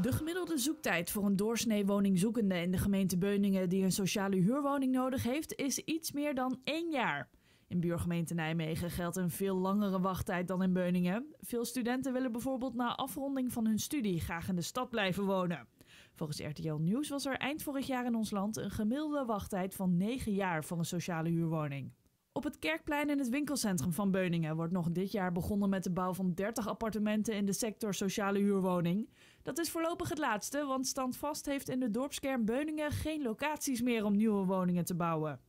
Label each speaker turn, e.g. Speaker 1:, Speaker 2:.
Speaker 1: De gemiddelde zoektijd voor een doorsnee woningzoekende in de gemeente Beuningen die een sociale huurwoning nodig heeft, is iets meer dan één jaar. In buurgemeente Nijmegen geldt een veel langere wachttijd dan in Beuningen. Veel studenten willen bijvoorbeeld na afronding van hun studie graag in de stad blijven wonen. Volgens RTL Nieuws was er eind vorig jaar in ons land een gemiddelde wachttijd van 9 jaar voor een sociale huurwoning. Op het kerkplein in het winkelcentrum van Beuningen wordt nog dit jaar begonnen met de bouw van 30 appartementen in de sector sociale huurwoning. Dat is voorlopig het laatste, want Standvast heeft in de dorpskern Beuningen geen locaties meer om nieuwe woningen te bouwen.